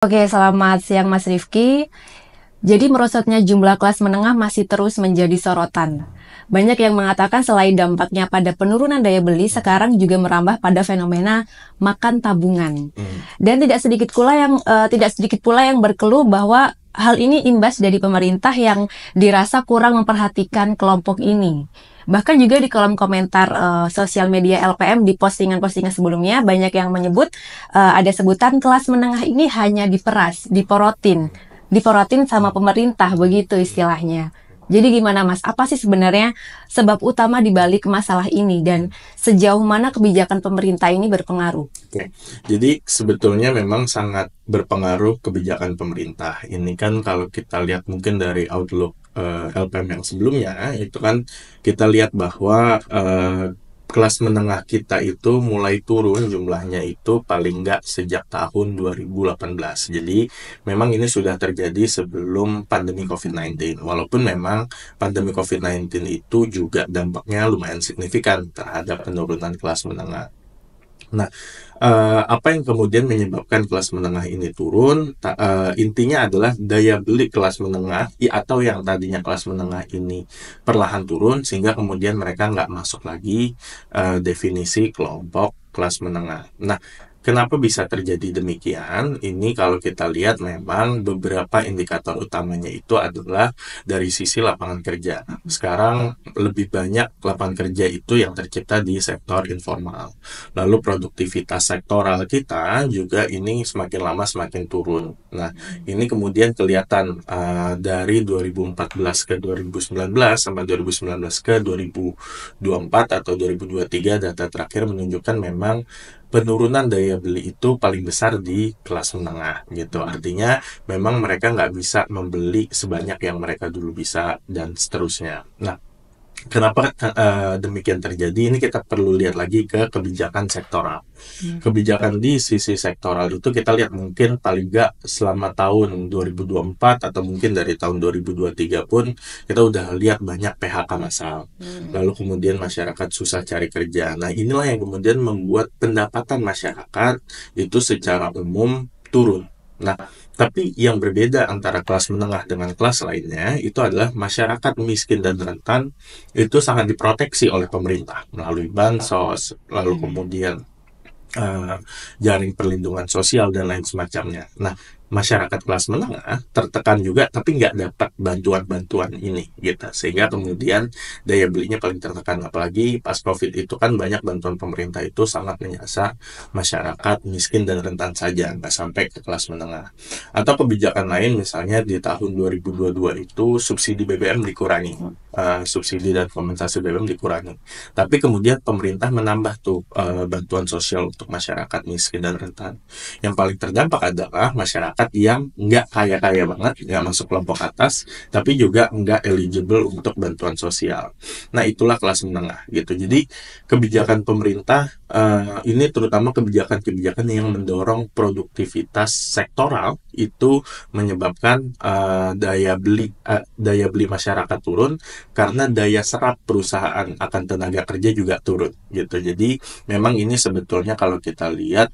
Oke, selamat siang Mas Rifki. Jadi merosotnya jumlah kelas menengah masih terus menjadi sorotan. Banyak yang mengatakan selain dampaknya pada penurunan daya beli, sekarang juga merambah pada fenomena makan tabungan. Hmm. Dan tidak sedikit pula yang uh, tidak sedikit pula yang berkeluh bahwa Hal ini imbas dari pemerintah yang dirasa kurang memperhatikan kelompok ini. Bahkan juga di kolom komentar uh, sosial media LPM di postingan-postingan sebelumnya banyak yang menyebut uh, ada sebutan kelas menengah ini hanya diperas, diporotin, diporotin sama pemerintah begitu istilahnya. Jadi gimana Mas? Apa sih sebenarnya sebab utama dibalik masalah ini dan sejauh mana kebijakan pemerintah ini berpengaruh? Oke. Jadi sebetulnya memang sangat berpengaruh kebijakan pemerintah. Ini kan kalau kita lihat mungkin dari outlook uh, eh, LPM yang sebelumnya itu kan kita lihat bahwa uh, kelas menengah kita itu mulai turun jumlahnya itu paling nggak sejak tahun 2018. Jadi memang ini sudah terjadi sebelum pandemi COVID-19. Walaupun memang pandemi COVID-19 itu juga dampaknya lumayan signifikan terhadap penurunan kelas menengah. Nah, uh, apa yang kemudian menyebabkan kelas menengah ini turun? Ta uh, intinya adalah daya beli kelas menengah atau yang tadinya kelas menengah ini perlahan turun sehingga kemudian mereka nggak masuk lagi uh, definisi kelompok kelas menengah. Nah, Kenapa bisa terjadi demikian? Ini kalau kita lihat memang beberapa indikator utamanya itu adalah dari sisi lapangan kerja. Sekarang lebih banyak lapangan kerja itu yang tercipta di sektor informal. Lalu produktivitas sektoral kita juga ini semakin lama semakin turun. Nah, ini kemudian kelihatan uh, dari 2014 ke 2019 sampai 2019 ke 2024 atau 2023 data terakhir menunjukkan memang penurunan dari daya beli itu paling besar di kelas menengah gitu artinya memang mereka nggak bisa membeli sebanyak yang mereka dulu bisa dan seterusnya nah Kenapa uh, demikian terjadi? Ini kita perlu lihat lagi ke kebijakan sektoral. Hmm. Kebijakan di sisi sektoral itu kita lihat mungkin paling nggak selama tahun 2024 atau mungkin dari tahun 2023 pun kita udah lihat banyak PHK masal, Hmm. Lalu kemudian masyarakat susah cari kerja. Nah inilah yang kemudian membuat pendapatan masyarakat itu secara umum turun. Nah, tapi yang berbeda antara kelas menengah dengan kelas lainnya itu adalah masyarakat miskin dan rentan itu sangat diproteksi oleh pemerintah melalui bansos, lalu hmm. kemudian uh, jaring perlindungan sosial dan lain semacamnya. Nah, masyarakat kelas menengah tertekan juga tapi nggak dapat bantuan-bantuan ini gitu sehingga kemudian daya belinya paling tertekan apalagi pas covid itu kan banyak bantuan pemerintah itu sangat menyasar masyarakat miskin dan rentan saja nggak sampai ke kelas menengah atau kebijakan lain misalnya di tahun 2022 itu subsidi BBM dikurangi Eh, subsidi dan kompensasi BBM dikurangi. Tapi kemudian pemerintah menambah tuh uh, bantuan sosial untuk masyarakat miskin dan rentan. Yang paling terdampak adalah masyarakat yang nggak kaya-kaya banget, nggak masuk kelompok atas, tapi juga nggak eligible untuk bantuan sosial. Nah itulah kelas menengah gitu. Jadi kebijakan pemerintah uh, ini terutama kebijakan-kebijakan yang hmm. mendorong produktivitas sektoral itu menyebabkan uh, daya beli uh, daya beli masyarakat turun karena daya serap perusahaan akan tenaga kerja juga turun gitu. Jadi memang ini sebetulnya kalau kita lihat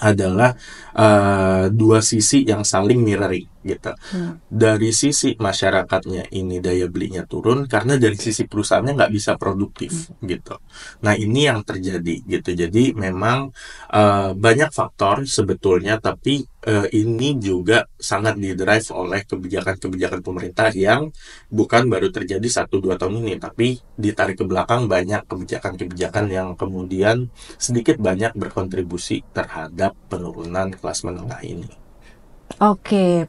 adalah uh, dua sisi yang saling mirroring gitu. Hmm. Dari sisi masyarakatnya ini daya belinya turun karena dari sisi perusahaannya nggak bisa produktif hmm. gitu. Nah ini yang terjadi gitu. Jadi memang uh, banyak faktor sebetulnya, tapi uh, ini juga sangat didrive oleh kebijakan-kebijakan pemerintah yang bukan baru terjadi satu dua tahun ini, tapi ditarik ke belakang banyak kebijakan-kebijakan yang kemudian sedikit banyak berkontribusi terhadap penurunan kelas menengah ini. Oke,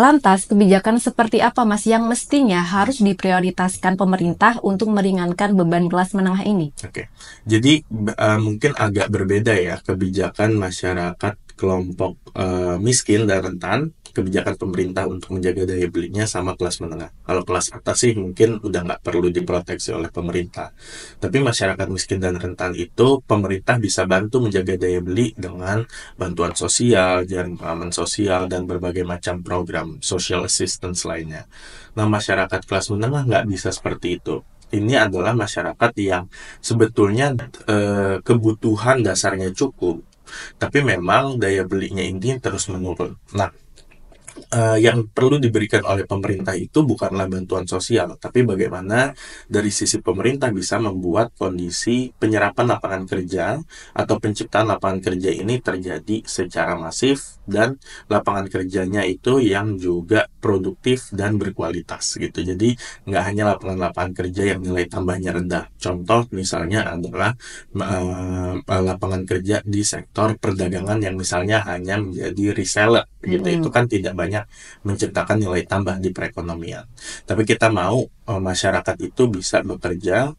lantas kebijakan seperti apa Mas yang mestinya harus diprioritaskan pemerintah untuk meringankan beban kelas menengah ini? Oke, jadi uh, mungkin agak berbeda ya kebijakan masyarakat kelompok uh, miskin dan rentan kebijakan pemerintah untuk menjaga daya belinya sama kelas menengah. Kalau kelas atas sih mungkin udah nggak perlu diproteksi oleh pemerintah. Tapi masyarakat miskin dan rentan itu pemerintah bisa bantu menjaga daya beli dengan bantuan sosial, jaring pengaman sosial, dan berbagai macam program social assistance lainnya. Nah masyarakat kelas menengah nggak bisa seperti itu ini adalah masyarakat yang sebetulnya e, kebutuhan dasarnya cukup, tapi memang daya belinya ini terus menurun. Nah, uh, yang perlu diberikan oleh pemerintah itu bukanlah bantuan sosial, tapi bagaimana dari sisi pemerintah bisa membuat kondisi penyerapan lapangan kerja atau penciptaan lapangan kerja ini terjadi secara masif dan lapangan kerjanya itu yang juga produktif dan berkualitas gitu. Jadi nggak hanya lapangan-lapangan kerja yang nilai tambahnya rendah. Contoh misalnya adalah uh, lapangan kerja di sektor perdagangan yang misalnya hanya menjadi reseller gitu hmm. itu kan tidak banyak menciptakan nilai tambah di perekonomian tapi kita mau eh, masyarakat itu bisa bekerja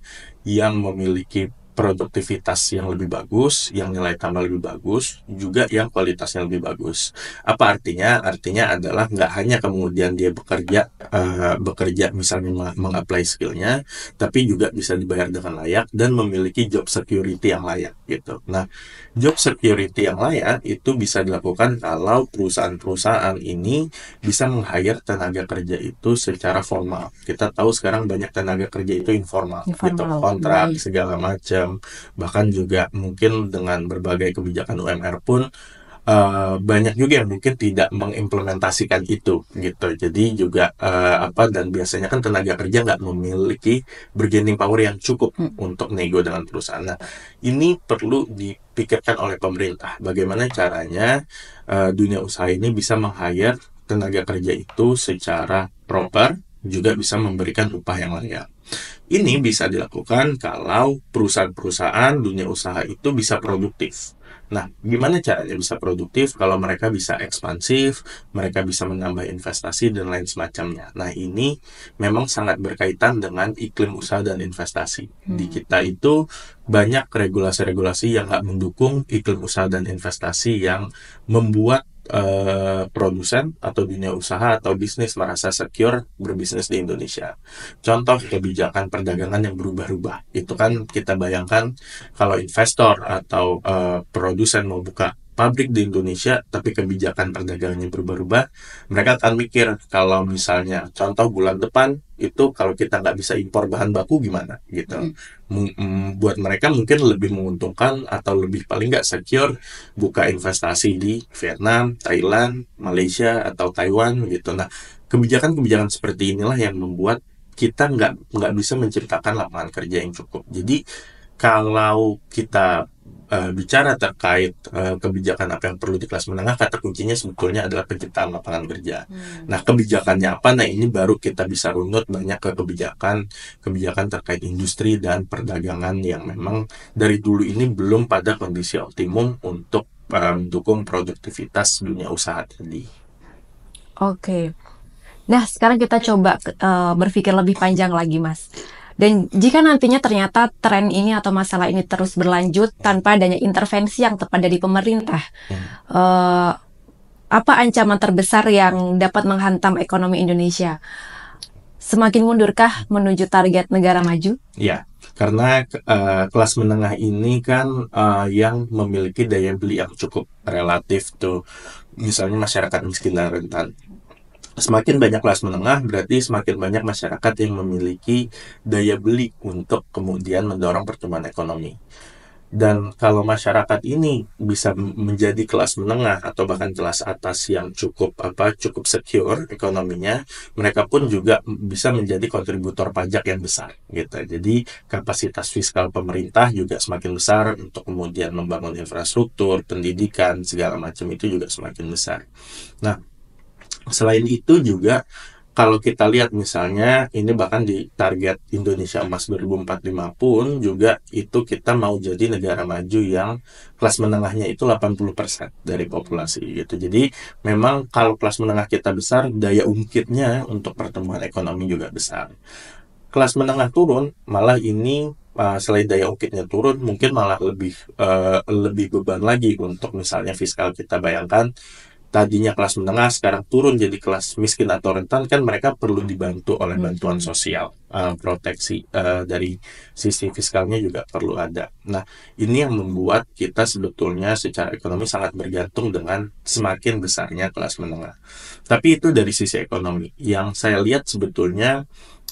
yang memiliki produktivitas yang lebih bagus, yang nilai tambah lebih bagus, juga yang kualitasnya lebih bagus. Apa artinya? Artinya adalah nggak hanya kemudian dia bekerja, uh, bekerja misalnya mengapply skillnya, tapi juga bisa dibayar dengan layak dan memiliki job security yang layak gitu. Nah, job security yang layak itu bisa dilakukan kalau perusahaan-perusahaan ini bisa menghajar tenaga kerja itu secara formal. Kita tahu sekarang banyak tenaga kerja itu informal, gitu. informal. gitu kontrak segala macam UMKM bahkan juga mungkin dengan berbagai kebijakan UMR pun Uh, banyak juga yang mungkin tidak mengimplementasikan itu gitu jadi juga uh, apa dan biasanya kan tenaga kerja nggak memiliki bargaining power yang cukup hmm. untuk nego dengan perusahaan nah ini perlu dipikirkan oleh pemerintah bagaimana caranya uh, dunia usaha ini bisa meng tenaga kerja itu secara proper juga bisa memberikan upah yang layak ini bisa dilakukan kalau perusahaan-perusahaan dunia usaha itu bisa produktif. Nah, gimana caranya bisa produktif kalau mereka bisa ekspansif, mereka bisa menambah investasi dan lain semacamnya. Nah, ini memang sangat berkaitan dengan iklim usaha dan investasi. Hmm. Di kita itu banyak regulasi-regulasi yang nggak mendukung iklim usaha dan investasi yang membuat uh, produsen atau dunia usaha atau bisnis merasa secure berbisnis di Indonesia. Contoh kebijakan perdagangan yang berubah-ubah. Itu kan kita bayangkan kalau investor atau uh, produsen mau buka pabrik di Indonesia tapi kebijakan perdagangannya berubah-ubah, mereka akan mikir kalau misalnya contoh bulan depan itu kalau kita nggak bisa impor bahan baku gimana gitu. hmm. Mm, buat mereka mungkin lebih menguntungkan atau lebih paling nggak secure buka investasi di Vietnam, Thailand, Malaysia atau Taiwan gitu. Nah kebijakan-kebijakan seperti inilah yang membuat kita nggak nggak bisa menciptakan lapangan kerja yang cukup. Jadi kalau kita Eh, bicara terkait uh, kebijakan apa yang perlu di kelas menengah, kata kuncinya sebetulnya adalah penciptaan lapangan kerja. Hmm. Nah, kebijakannya apa? Nah, ini baru kita bisa runut banyak ke kebijakan kebijakan terkait industri dan perdagangan yang memang dari dulu ini belum pada kondisi optimum untuk mendukung eh, mendukung produktivitas dunia usaha tadi. Oke. Okay. Nah, sekarang kita coba uh, berpikir lebih panjang lagi, Mas. Dan jika nantinya ternyata tren ini atau masalah ini terus berlanjut tanpa adanya intervensi yang tepat dari pemerintah, hmm. uh, apa ancaman terbesar yang dapat menghantam ekonomi Indonesia? Semakin mundurkah menuju target negara maju? Ya, karena uh, kelas menengah ini kan uh, yang memiliki daya beli yang cukup relatif tuh, misalnya masyarakat miskin dan rentan semakin banyak kelas menengah berarti semakin banyak masyarakat yang memiliki daya beli untuk kemudian mendorong pertumbuhan ekonomi. Dan kalau masyarakat ini bisa menjadi kelas menengah atau bahkan kelas atas yang cukup apa cukup secure ekonominya, mereka pun juga bisa menjadi kontributor pajak yang besar gitu. Jadi kapasitas fiskal pemerintah juga semakin besar untuk kemudian membangun infrastruktur, pendidikan segala macam itu juga semakin besar. Nah, Selain itu juga kalau kita lihat misalnya ini bahkan di target Indonesia Emas 2045 pun juga itu kita mau jadi negara maju yang kelas menengahnya itu 80% dari populasi gitu. Jadi memang kalau kelas menengah kita besar daya ungkitnya untuk pertumbuhan ekonomi juga besar. Kelas menengah turun malah ini uh, selain daya ungkitnya turun mungkin malah lebih uh, lebih beban lagi untuk misalnya fiskal kita bayangkan tadinya kelas menengah sekarang turun jadi kelas miskin atau rentan kan mereka perlu dibantu oleh hmm. bantuan sosial uh, proteksi uh, dari sisi fiskalnya juga perlu ada. Nah ini yang membuat kita sebetulnya secara ekonomi sangat bergantung dengan semakin besarnya kelas menengah. Tapi itu dari sisi ekonomi. Yang saya lihat sebetulnya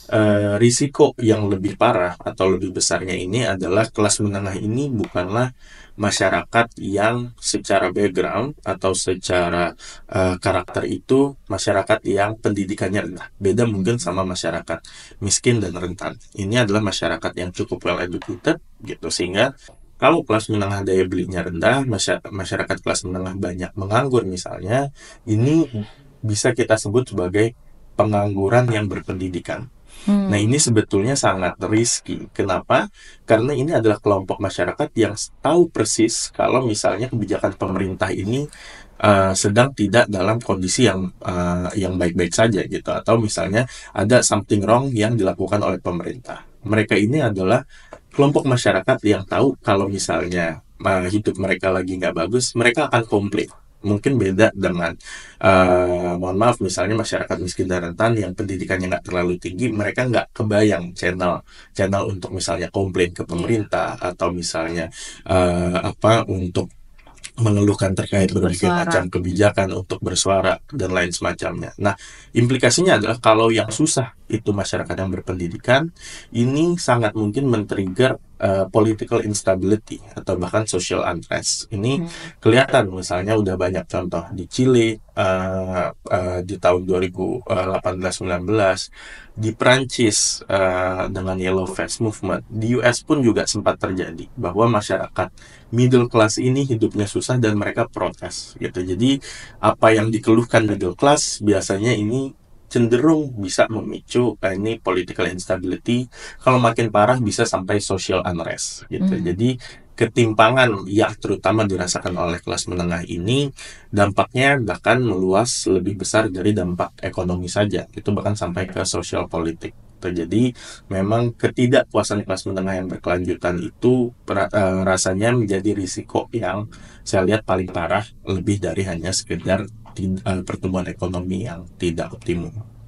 Eh, risiko yang lebih parah atau lebih besarnya ini adalah kelas menengah ini bukanlah masyarakat yang secara background atau secara uh, karakter itu masyarakat yang pendidikannya rendah. Beda mungkin sama masyarakat miskin dan rentan. Ini adalah masyarakat yang cukup well educated gitu sehingga kalau kelas menengah daya belinya rendah, masyarakat kelas menengah banyak menganggur misalnya, ini hmm. bisa kita sebut sebagai pengangguran yang berpendidikan Hmm. Nah, ini sebetulnya sangat risky. Kenapa? Karena ini adalah kelompok masyarakat yang tahu persis kalau misalnya kebijakan pemerintah ini uh, sedang tidak dalam kondisi yang uh, yang baik-baik saja gitu atau misalnya ada something wrong yang dilakukan oleh pemerintah. Mereka ini adalah kelompok masyarakat yang tahu kalau misalnya uh, hidup mereka lagi nggak bagus, mereka akan komplain mungkin beda dengan uh, mohon maaf misalnya masyarakat miskin dan rentan yang pendidikannya nggak terlalu tinggi mereka nggak kebayang channel channel untuk misalnya komplain ke iya. pemerintah atau misalnya uh, apa untuk mengeluhkan terkait berbagai macam kebijakan untuk bersuara dan lain semacamnya. Nah, implikasinya adalah kalau yang susah itu masyarakat yang berpendidikan, ini sangat mungkin men-trigger Eh, political instability atau bahkan social unrest ini hmm. kelihatan misalnya udah banyak contoh di Chile uh, uh, di tahun 2018-19 di Prancis uh, dengan Yellow Vest Movement di US pun juga sempat terjadi bahwa masyarakat middle class ini hidupnya susah dan mereka protes gitu jadi apa yang dikeluhkan middle class biasanya ini cenderung bisa memicu eh, ini political instability kalau makin parah bisa sampai social unrest gitu. Hmm. Jadi ketimpangan ya terutama dirasakan oleh kelas menengah ini dampaknya bahkan meluas lebih besar dari dampak ekonomi saja itu bahkan sampai ke sosial politik terjadi gitu. memang ketidakpuasan kelas menengah yang berkelanjutan itu eh, rasanya menjadi risiko yang saya lihat paling parah lebih dari hanya sekedar eh, pertumbuhan ekonomi yang tidak optimum.